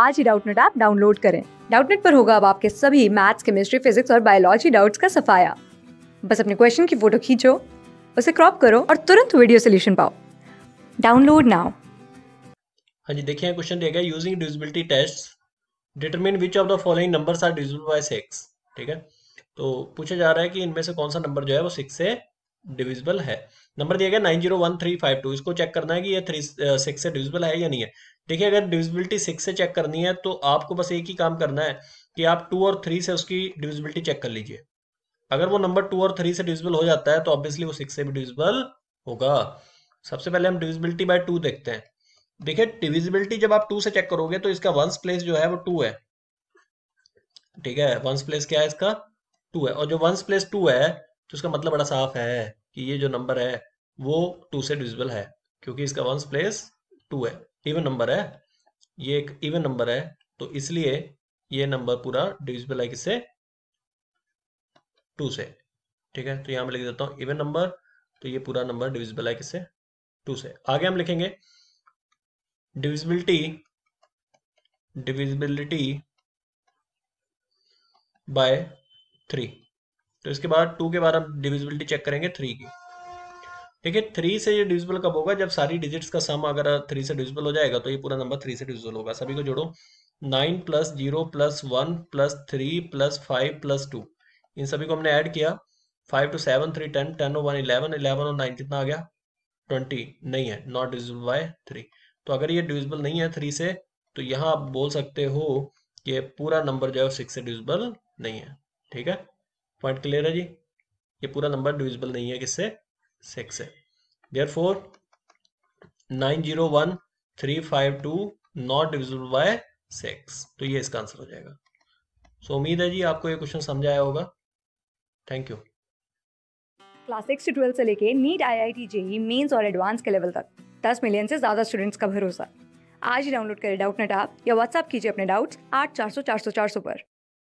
आज ही Doubtnut app download करें डाउटनेट पर होगा अब आपके सभी मैथ्स केमिस्ट्री फिजिक्स और बायोलॉजी डाउट्स का सफाया बस अपने क्वेश्चन की फोटो खींचो उसे क्रॉप करो और तुरंत वीडियो सोल्यूशन पाओ डाउनलोड नाउ हाँ जी देखिए क्वेश्चन देगा using divisibility test determine which of the following numbers are divisible by six ठीक है तो पूछा जा रहा है कि इनमें से कौन सा नंबर जो है वो सिक्स से डिविजिबल है नंबर दिया गया nine zero one three five two इसको चेक करना है कि ये थ्री सिक्स uh, से डिविजिबल है या नहीं है देखिए अगर डिविजिबिलिटी सिक्स से चेक करनी है तो आपको बस एक ही काम करना है कि आप टू और थ्री से उसकी डिविजिबिलिटी चेक कर लीजिए अगर वो नंबर टू और थ्री से डिविजिबल हो जाता है तो ऑब्वियसली वो सिक्स से भी डिविजिबल होगा सबसे पहले हम डिविजिबिलिटी बाय टू देखते हैं देखिए डिविजिबिलिटी जब आप टू से चेक करोगे तो इसका वंस प्लेस जो है वो टू है ठीक है वंस प्लेस क्या है इसका टू है और जो वंस प्लेस टू है तो इसका मतलब बड़ा साफ है कि ये जो नंबर है वो टू से डिविजिबल है क्योंकि इसका वंस प्लेस टू है इवन नंबर है ये एक इवन नंबर है तो इसलिए ये नंबर पूरा डिविजिबल है किससे टू से ठीक है तो यहां मैं लिख देता हूं इवन नंबर तो ये पूरा नंबर डिविजिबल है किससे टू से आगे हम लिखेंगे डिविजिबिलिटी डिविजिबिलिटी बाय थ्री तो इसके बाद टू के बाद हम डिविजिबिलिटी चेक करेंगे थ्री की ठीक है थ्री से ये डिविजिबल कब होगा जब सारी डिजिट्स का सम अगर थ्री से डिविजिबल हो जाएगा तो ये पूरा नंबर थ्री से डिविजिबल होगा सभी को जोड़ो nine plus zero plus one plus three plus five plus two इन सभी को हमने ऐड किया five two seven three ten ten और वन इलेवन इलेवन और नाइन कितना आ गया ट्वेंटी नहीं है नॉट डिविजिबल बाय थ्री तो अगर ये डिविजिबल नहीं है थ्री से तो यहाँ आप बोल सकते हो कि पूरा नंबर जो है सिक्स से डिविजिबल नहीं है ठीक है पॉइंट क्लियर है जी ये पूरा नंबर डिविजिबल नहीं है किससे सिक्स से therefore nine zero one three five two not divisible by six तो ये इसका आंसर हो जाएगा सो so, उम्मीद है जी आपको ये क्वेश्चन समझ आया होगा थैंक यू क्लास सिक्स से ट्वेल्थ से लेके NEET I I T JEE mains और एडवांस के लेवल तक दस मिलियन से ज़्यादा स्टूडेंट्स का भरोसा आज ही डाउनलोड करें डाउट नेट आप या व्हाट्सअप कीजिए अपने डाउट्स आठ चार सौ चार सौ चार सौ पर